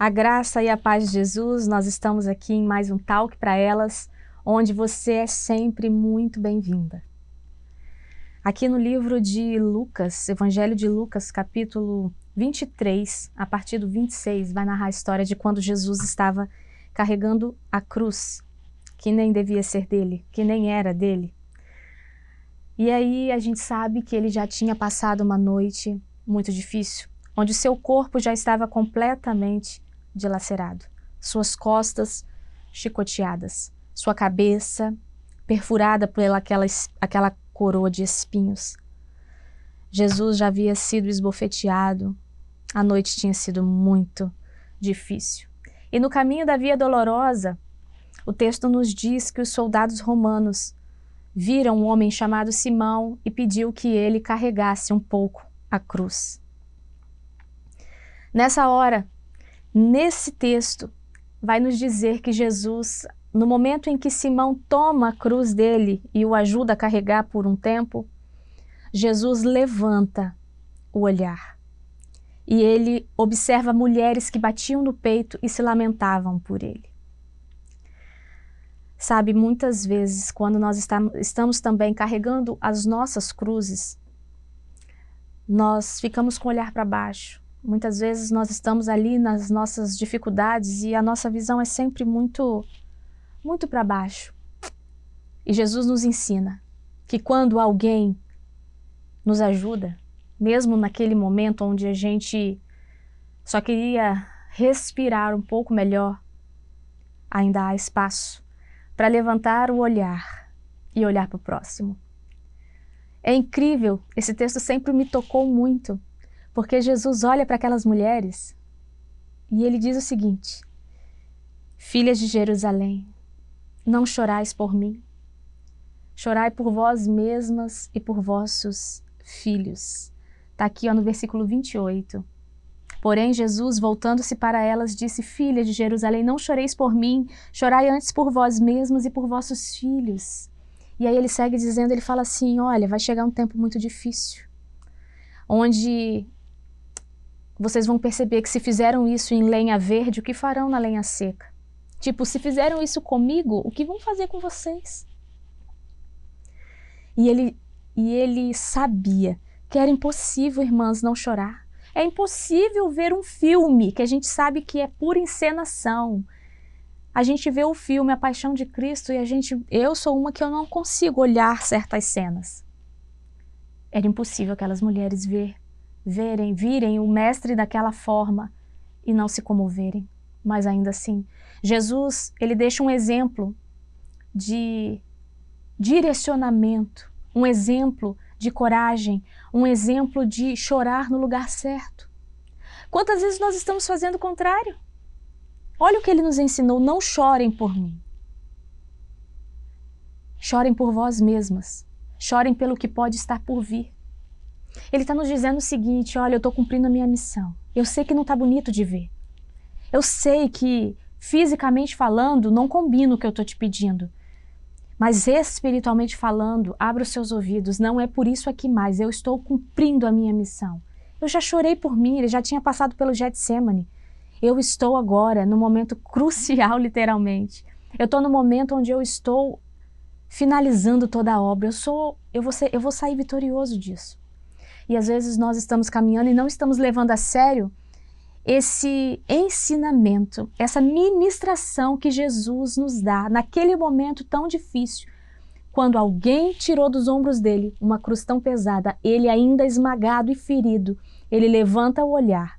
A graça e a paz de Jesus, nós estamos aqui em mais um Talk para Elas, onde você é sempre muito bem-vinda. Aqui no livro de Lucas, Evangelho de Lucas, capítulo 23, a partir do 26, vai narrar a história de quando Jesus estava carregando a cruz, que nem devia ser dele, que nem era dele. E aí a gente sabe que ele já tinha passado uma noite muito difícil, onde seu corpo já estava completamente dilacerado, suas costas chicoteadas, sua cabeça perfurada pela aquela, aquela coroa de espinhos. Jesus já havia sido esbofeteado, a noite tinha sido muito difícil. E no caminho da Via Dolorosa, o texto nos diz que os soldados romanos viram um homem chamado Simão e pediu que ele carregasse um pouco a cruz. Nessa hora, Nesse texto, vai nos dizer que Jesus, no momento em que Simão toma a cruz dele e o ajuda a carregar por um tempo, Jesus levanta o olhar e ele observa mulheres que batiam no peito e se lamentavam por ele. Sabe, muitas vezes, quando nós estamos também carregando as nossas cruzes, nós ficamos com o olhar para baixo, Muitas vezes nós estamos ali nas nossas dificuldades e a nossa visão é sempre muito, muito para baixo. E Jesus nos ensina que quando alguém nos ajuda, mesmo naquele momento onde a gente só queria respirar um pouco melhor, ainda há espaço para levantar o olhar e olhar para o próximo. É incrível, esse texto sempre me tocou muito porque Jesus olha para aquelas mulheres e ele diz o seguinte: Filhas de Jerusalém, não chorais por mim, chorai por vós mesmas e por vossos filhos. Está aqui ó, no versículo 28. Porém, Jesus, voltando-se para elas, disse: Filhas de Jerusalém, não choreis por mim, chorai antes por vós mesmas e por vossos filhos. E aí ele segue dizendo: Ele fala assim, olha, vai chegar um tempo muito difícil, onde vocês vão perceber que se fizeram isso em lenha verde, o que farão na lenha seca? Tipo, se fizeram isso comigo, o que vão fazer com vocês? E ele, e ele sabia que era impossível, irmãs, não chorar. É impossível ver um filme que a gente sabe que é pura encenação. A gente vê o filme A Paixão de Cristo e a gente, eu sou uma que eu não consigo olhar certas cenas. Era impossível aquelas mulheres ver verem, virem o mestre daquela forma e não se comoverem. Mas ainda assim, Jesus, ele deixa um exemplo de direcionamento, um exemplo de coragem, um exemplo de chorar no lugar certo. Quantas vezes nós estamos fazendo o contrário? Olha o que ele nos ensinou: não chorem por mim. Chorem por vós mesmas. Chorem pelo que pode estar por vir. Ele está nos dizendo o seguinte: olha, eu estou cumprindo a minha missão. Eu sei que não está bonito de ver. Eu sei que, fisicamente falando, não combina o que eu estou te pedindo. Mas espiritualmente falando, abra os seus ouvidos, não é por isso aqui mais, eu estou cumprindo a minha missão. Eu já chorei por mim, ele já tinha passado pelo Getsemane. Eu estou agora no momento crucial, literalmente. Eu estou no momento onde eu estou finalizando toda a obra. Eu sou, eu vou, ser, eu vou sair vitorioso disso. E às vezes nós estamos caminhando e não estamos levando a sério esse ensinamento, essa ministração que Jesus nos dá naquele momento tão difícil, quando alguém tirou dos ombros dele uma cruz tão pesada, ele ainda esmagado e ferido, ele levanta o olhar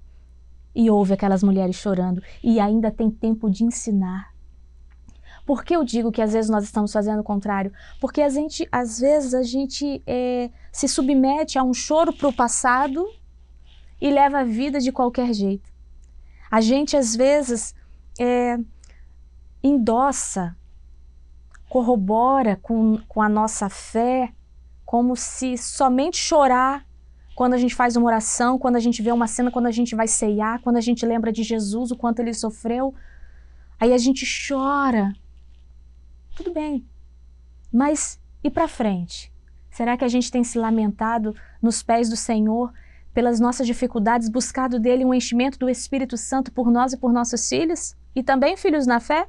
e ouve aquelas mulheres chorando e ainda tem tempo de ensinar por que eu digo que às vezes nós estamos fazendo o contrário? Porque a gente, às vezes a gente é, se submete a um choro para o passado e leva a vida de qualquer jeito. A gente, às vezes, é, endossa, corrobora com, com a nossa fé, como se somente chorar quando a gente faz uma oração, quando a gente vê uma cena, quando a gente vai ceiar, quando a gente lembra de Jesus, o quanto ele sofreu. Aí a gente chora tudo bem. Mas e para frente? Será que a gente tem se lamentado nos pés do Senhor pelas nossas dificuldades, buscado dele um enchimento do Espírito Santo por nós e por nossos filhos? E também filhos na fé?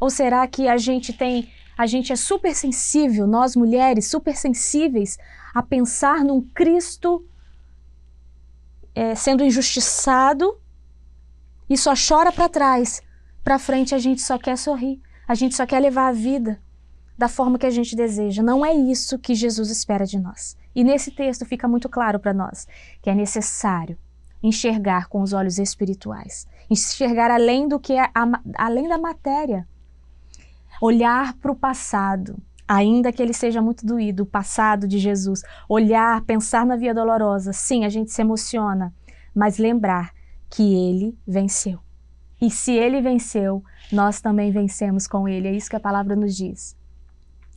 Ou será que a gente tem, a gente é super sensível, nós mulheres, super sensíveis a pensar num Cristo é, sendo injustiçado e só chora para trás, para frente a gente só quer sorrir. A gente só quer levar a vida da forma que a gente deseja. Não é isso que Jesus espera de nós. E nesse texto fica muito claro para nós que é necessário enxergar com os olhos espirituais, enxergar além do que é a, além da matéria, olhar para o passado, ainda que ele seja muito doído, o passado de Jesus, olhar, pensar na via dolorosa. Sim, a gente se emociona, mas lembrar que ele venceu. E se ele venceu, nós também vencemos com ele. É isso que a palavra nos diz.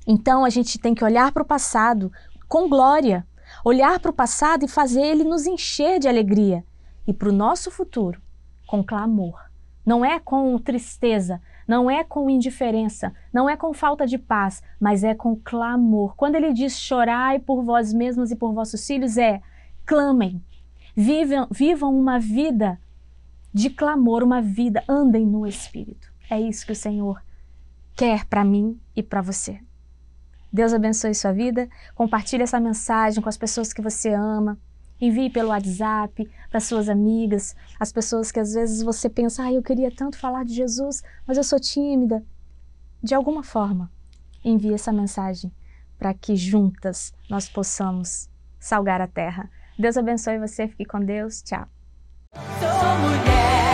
Então a gente tem que olhar para o passado com glória, olhar para o passado e fazer ele nos encher de alegria e para o nosso futuro com clamor. Não é com tristeza, não é com indiferença, não é com falta de paz, mas é com clamor. Quando ele diz chorai por vós mesmos e por vossos filhos, é clamem, vivam, vivam uma vida de clamor, uma vida. Andem no Espírito. É isso que o Senhor quer para mim e para você. Deus abençoe sua vida. Compartilhe essa mensagem com as pessoas que você ama. Envie pelo WhatsApp para suas amigas, as pessoas que às vezes você pensa, ah, eu queria tanto falar de Jesus, mas eu sou tímida. De alguma forma, envie essa mensagem para que juntas nós possamos salgar a terra. Deus abençoe você, fique com Deus. Tchau. Sou mulher.